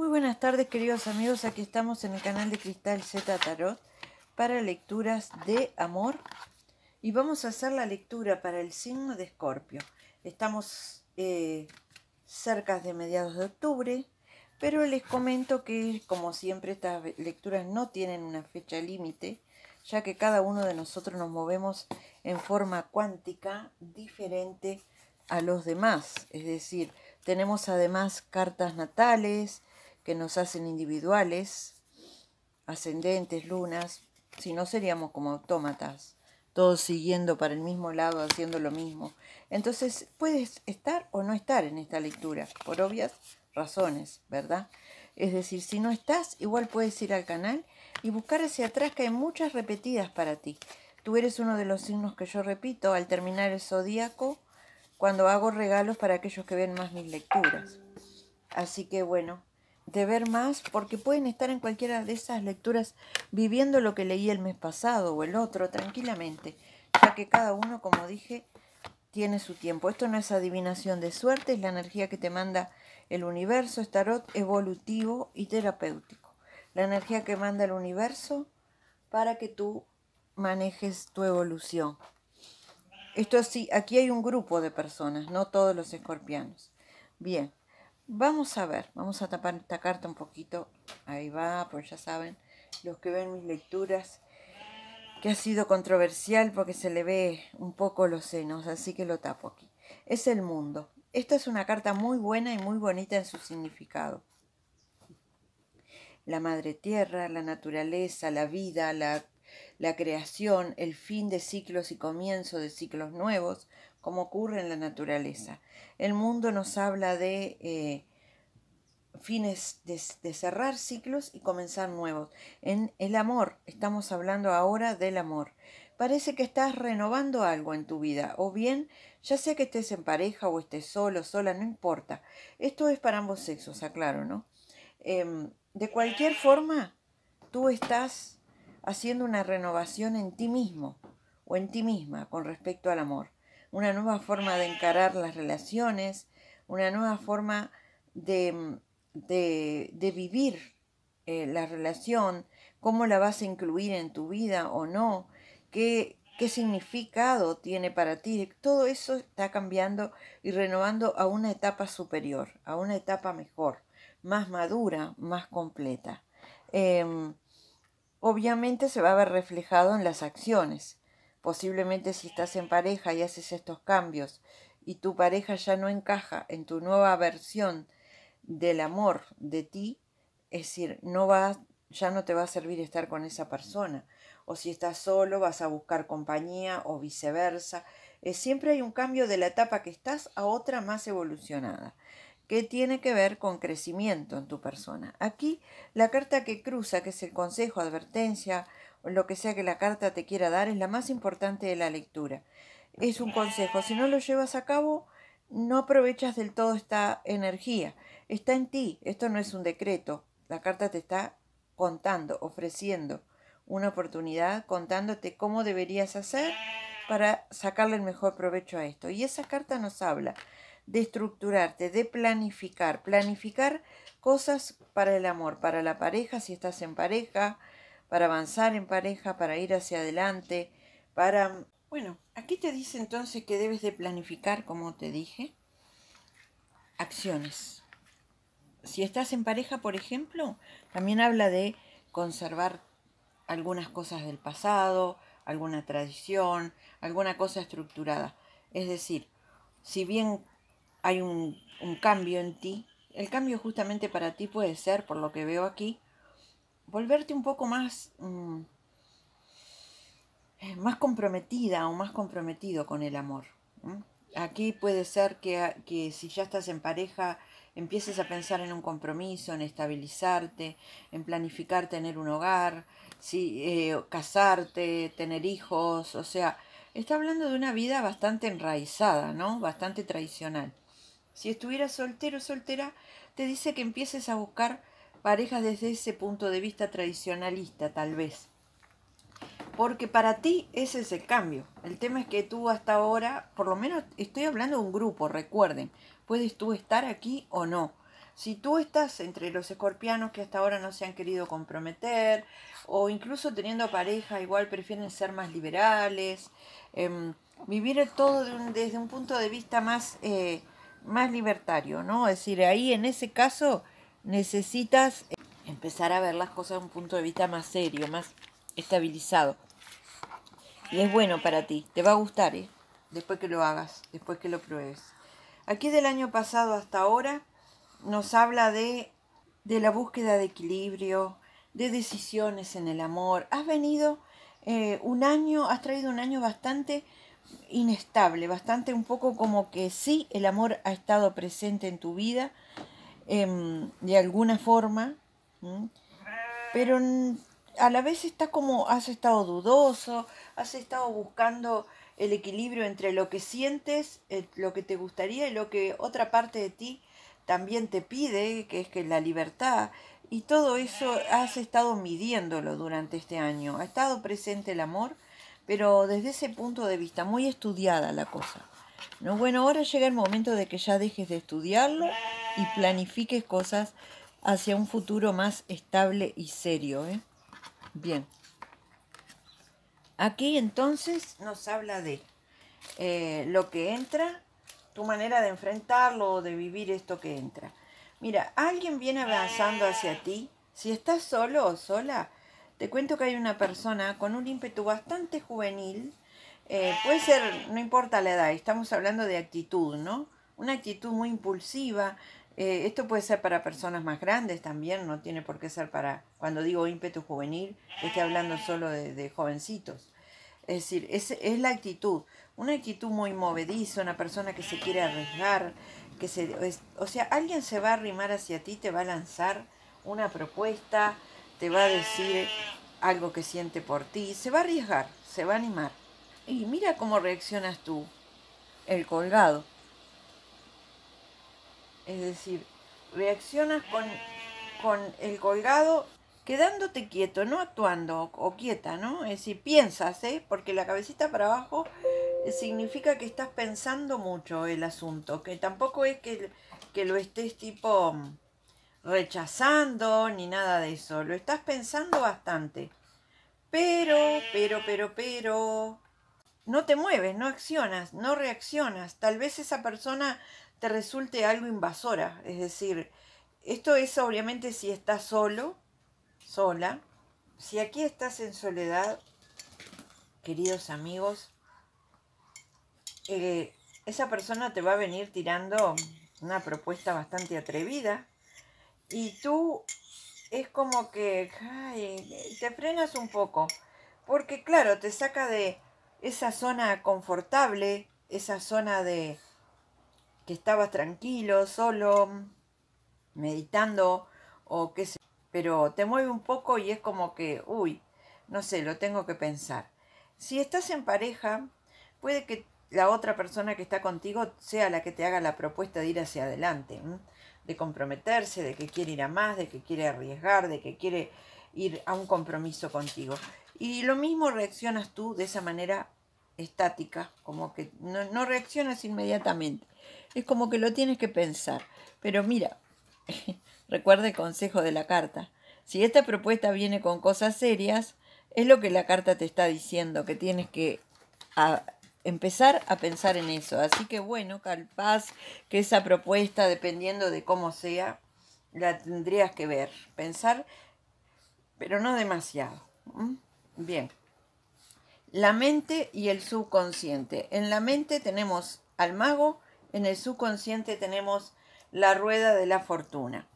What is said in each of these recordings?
Muy buenas tardes queridos amigos, aquí estamos en el canal de Cristal Z Tarot para lecturas de amor y vamos a hacer la lectura para el signo de Escorpio. Estamos eh, cerca de mediados de octubre, pero les comento que como siempre estas lecturas no tienen una fecha límite, ya que cada uno de nosotros nos movemos en forma cuántica diferente a los demás, es decir, tenemos además cartas natales, que nos hacen individuales, ascendentes, lunas, si no seríamos como autómatas, todos siguiendo para el mismo lado, haciendo lo mismo. Entonces, puedes estar o no estar en esta lectura, por obvias razones, ¿verdad? Es decir, si no estás, igual puedes ir al canal y buscar hacia atrás que hay muchas repetidas para ti. Tú eres uno de los signos que yo repito al terminar el zodíaco cuando hago regalos para aquellos que ven más mis lecturas. Así que bueno, de ver más porque pueden estar en cualquiera de esas lecturas viviendo lo que leí el mes pasado o el otro tranquilamente, ya que cada uno, como dije, tiene su tiempo. Esto no es adivinación de suerte, es la energía que te manda el universo, es tarot evolutivo y terapéutico. La energía que manda el universo para que tú manejes tu evolución. Esto sí, aquí hay un grupo de personas, no todos los escorpianos. Bien. Vamos a ver, vamos a tapar esta carta un poquito. Ahí va, pues ya saben, los que ven mis lecturas, que ha sido controversial porque se le ve un poco los senos, así que lo tapo aquí. Es el mundo. Esta es una carta muy buena y muy bonita en su significado. La madre tierra, la naturaleza, la vida, la, la creación, el fin de ciclos y comienzo de ciclos nuevos, como ocurre en la naturaleza. El mundo nos habla de eh, fines de, cerrar ciclos y comenzar nuevos. En el amor, estamos hablando ahora del amor. Parece que estás renovando algo en tu vida, o bien, ya sea que estés en pareja o estés solo, sola, no importa. Esto es para ambos sexos, aclaro, ¿no? Em, de cualquier forma, tú estás haciendo una renovación en ti mismo o en ti misma con respecto al amor una nueva forma de encarar las relaciones, una nueva forma de, vivir eh, la relación, cómo la vas a incluir en tu vida o no, qué, significado tiene para ti. Todo eso está cambiando y renovando a una etapa superior, a una etapa mejor, más madura, más completa. Em, obviamente se va a ver reflejado en las acciones. Posiblemente si estás en pareja y haces estos cambios y tu pareja ya no encaja en tu nueva versión del amor de ti, es decir, no va, ya no te va a servir estar con esa persona. O si estás solo, vas a buscar compañía o viceversa. Eh, siempre hay un cambio de la etapa que estás a otra más evolucionada, que tiene que ver con crecimiento en tu persona. Aquí la carta que cruza, que es el consejo, advertencia lo que sea que la carta te quiera dar es la más importante de la lectura. Es un consejo, si no lo llevas a cabo, no aprovechas del todo esta energía. Está en ti, esto no es un decreto, la carta te está contando, ofreciendo una oportunidad, contándote cómo deberías hacer para sacarle el mejor provecho a esto. Y esa carta nos habla de estructurarte, de planificar, planificar cosas para el amor, para la pareja, si estás en pareja, para avanzar en pareja, para ir hacia adelante, para... Bueno, aquí te dice entonces que debes de planificar, como te dije, acciones. Si estás en pareja, por ejemplo, también habla de conservar algunas cosas del pasado, alguna tradición, alguna cosa estructurada. Es decir, si bien hay un, un cambio en ti, el cambio justamente para ti puede ser, por lo que veo aquí, volverte un poco más, mm, eh, más comprometida o más comprometido con el amor. Aquí puede ser que, si ya estás en pareja, empieces a pensar en un compromiso, en estabilizarte, en planificar tener un hogar, si eh, casarte, tener hijos, o sea, está hablando de una vida bastante enraizada, ¿no? Bastante tradicional. Si estuvieras soltero o soltera, te dice que empieces a buscar parejas desde ese punto de vista tradicionalista, tal vez. Porque para ti ese es el cambio. El tema es que tú hasta ahora, por lo menos estoy hablando de un grupo, recuerden, puedes tú estar aquí o no. Si tú estás entre los escorpianos que hasta ahora no se han querido comprometer, o incluso teniendo pareja, igual prefieren ser más liberales, em, vivir todo desde un punto de vista más, eh, más libertario, ¿no? Es decir, ahí en ese caso necesitas eh, empezar a ver las cosas de un punto de vista más serio, más estabilizado. Y es bueno para ti, te va a gustar, ¿eh? después que lo hagas, después que lo pruebes. Aquí del año pasado hasta ahora nos habla de, de la búsqueda de equilibrio, de decisiones en el amor. Has venido eh, un año, has traído un año bastante inestable, bastante un poco como que sí, el amor ha estado presente en tu vida, Em, de alguna forma, pero a la vez está como has estado dudoso, has estado buscando el equilibrio entre lo que sientes, eh, lo que te gustaría y lo que otra parte de ti también te pide, que es que la libertad, y todo eso has estado midiéndolo durante este año. Ha estado presente el amor, pero desde ese punto de vista, muy estudiada la cosa. No, bueno, ahora llega el momento de que ya dejes de estudiarlo y planifiques cosas hacia un futuro más estable y serio. ¿eh? Bien. Aquí entonces nos habla de eh, lo que entra, tu manera de enfrentarlo o de vivir esto que entra. Mira, alguien viene avanzando hacia ti. Si estás solo o sola, te cuento que hay una persona con un ímpetu bastante juvenil. Eh, puede ser, no importa la edad, estamos hablando de actitud, ¿no? Una actitud muy impulsiva, eh, esto puede ser para personas más grandes también, no tiene por qué ser para, cuando digo ímpetu juvenil, estoy hablando solo de, jovencitos. Es decir, es, es, la actitud, una actitud muy movediza, una persona que se quiere arriesgar, que se, o sea, alguien se va a arrimar hacia ti, te va a lanzar una propuesta, te va a decir algo que siente por ti, se va a arriesgar, se va a animar. Y mira cómo reaccionas tú, el colgado. Es decir, reaccionas con, con el colgado quedándote quieto, no actuando o quieta, ¿no? Es decir, piensas, ¿eh? Porque la cabecita para abajo significa que estás pensando mucho el asunto, que tampoco es que, que lo estés tipo mm, rechazando ni nada de eso, lo estás pensando bastante. Pero, pero, pero, pero, no te mueves, no accionas, no reaccionas. Tal vez esa persona te resulte algo invasora. Es decir, esto es obviamente si estás solo, sola. Si aquí estás en soledad, queridos amigos, eh, esa persona te va a venir tirando una propuesta bastante atrevida y tú es como que te frenas un poco, porque claro, te saca de, esa zona confortable, esa zona de que estabas tranquilo, solo, meditando o qué sé, pero te mueve un poco y es como que, uy, no sé, lo tengo que pensar. Si estás en pareja, puede que la otra persona que está contigo sea la que te haga la propuesta de ir hacia adelante, de comprometerse, de que quiere ir a más, de que quiere arriesgar, de que quiere ir a un compromiso contigo. Y lo mismo reaccionas tú de esa manera estática, como que no, reaccionas inmediatamente. Es como que lo tienes que pensar. Pero mira, recuerda el consejo de la carta. Si esta propuesta viene con cosas serias, es lo que la carta te está diciendo, que tienes que empezar a pensar en eso. Así que bueno, capaz que esa propuesta, dependiendo de cómo sea, la tendrías que ver, pensar, pero no demasiado. Bien. La mente y el subconsciente. En la mente tenemos al mago, en el subconsciente tenemos la rueda de la fortuna.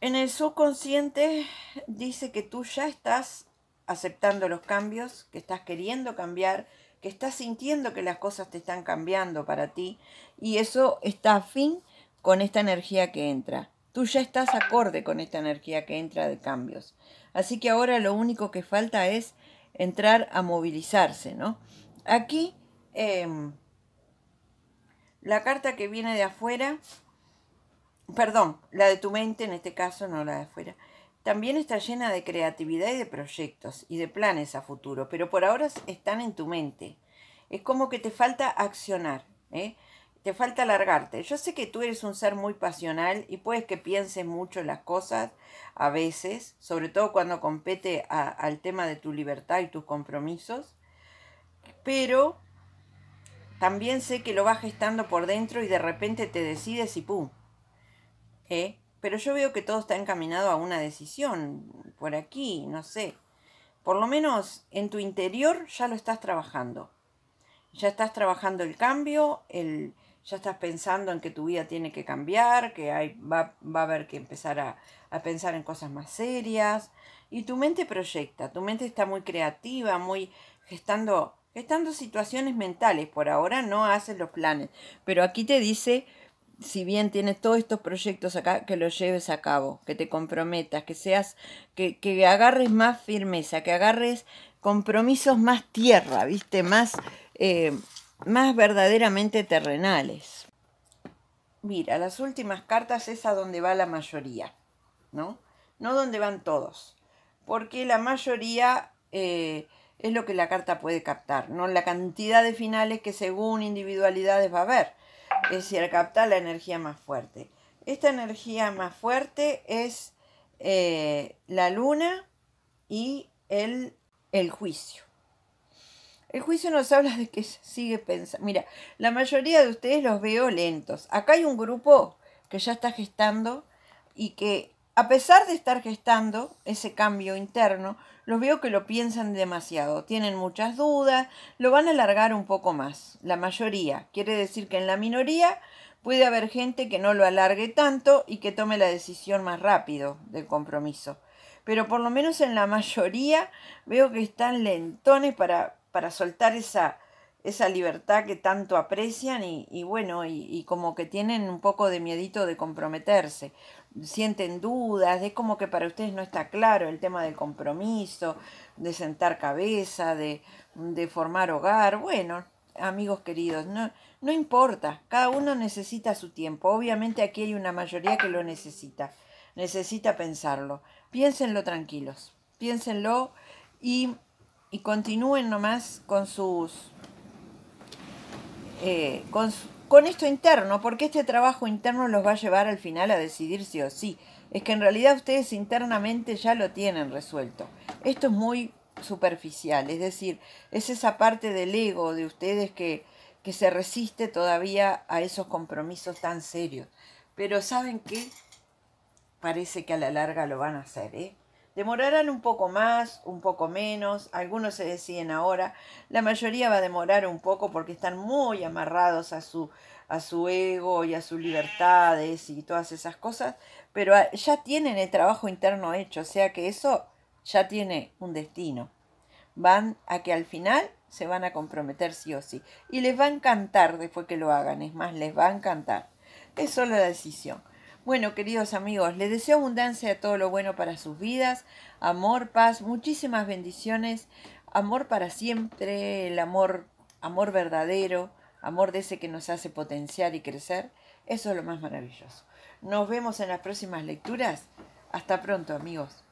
En el subconsciente dice que tú ya estás aceptando los cambios, que estás queriendo cambiar, que estás sintiendo que las cosas te están cambiando para ti y eso está afín con esta energía que entra. Tú ya estás acorde con esta energía que entra de cambios. Así que ahora lo único que falta es entrar a movilizarse, ¿no? Aquí em, la carta que viene de afuera, perdón, la de tu mente en este caso, no la de afuera, también está llena de creatividad y de proyectos y de planes a futuro, pero por ahora están en tu mente. Es como que te falta accionar. ¿eh? te falta alargarte. Yo sé que tú eres un ser muy pasional y puedes que pienses mucho las cosas a veces, sobre todo cuando compete al tema de tu libertad y tus compromisos, pero también sé que lo vas gestando por dentro y de repente te decides y ¡pum! ¿Eh? Pero yo veo que todo está encaminado a una decisión, por aquí, no sé. Por lo menos en tu interior ya lo estás trabajando. Ya estás trabajando el cambio, el, ya estás pensando en que tu vida tiene que cambiar, que hay, va, a haber que empezar a, pensar en cosas más serias. Y tu mente proyecta, tu mente está muy creativa, muy gestando, gestando situaciones mentales. Por ahora no haces los planes, pero aquí te dice, si bien tienes todos estos proyectos acá, que los lleves a cabo, que te comprometas, que seas, que, agarres más firmeza, que agarres compromisos más tierra, viste, más... Eh, más verdaderamente terrenales. Mira, las últimas cartas es a donde va la mayoría, ¿no? No donde van todos, porque la mayoría eh, es lo que la carta puede captar, no la cantidad de finales que según individualidades va a haber. Es decir, captar la energía más fuerte. Esta energía más fuerte es eh, la luna y el, el juicio. El juicio nos habla de que sigue pensando. Mira, la mayoría de ustedes los veo lentos. Acá hay un grupo que ya está gestando y que a pesar de estar gestando ese cambio interno, los veo que lo piensan demasiado, tienen muchas dudas, lo van a alargar un poco más, la mayoría. Quiere decir que en la minoría puede haber gente que no lo alargue tanto y que tome la decisión más rápido del compromiso. Pero por lo menos en la mayoría veo que están lentones para para soltar esa, esa libertad que tanto aprecian y, bueno, y, como que tienen un poco de miedito de comprometerse. Sienten dudas, es como que para ustedes no está claro el tema del compromiso, de sentar cabeza, de, formar hogar. Bueno, amigos queridos, no, no importa, cada uno necesita su tiempo. Obviamente aquí hay una mayoría que lo necesita, necesita pensarlo. Piénsenlo tranquilos, piénsenlo y y continúen nomás con sus eh, con, esto interno, porque este trabajo interno los va a llevar al final a decidir sí o sí. Es que en realidad ustedes internamente ya lo tienen resuelto. Esto es muy superficial, es decir, es esa parte del ego de ustedes que, que se resiste todavía a esos compromisos tan serios. Pero ¿saben qué? Parece que a la larga lo van a hacer, ¿eh? Demorarán un poco más, un poco menos, algunos se deciden ahora, la mayoría va a demorar un poco porque están muy amarrados a su, a su ego y a sus libertades y todas esas cosas, pero ah, ya tienen el trabajo interno hecho, o sea que eso ya tiene un destino. Van a que al final se van a comprometer sí o sí. Y les va a encantar después que lo hagan, es más, les va a encantar. Es solo la decisión. Bueno, queridos amigos, les deseo abundancia a todo lo bueno para sus vidas, amor, paz, muchísimas bendiciones, amor para siempre, el amor, amor verdadero, amor de ese que nos hace potenciar y crecer. Eso es lo más maravilloso. Nos vemos en las próximas lecturas. Hasta pronto, amigos.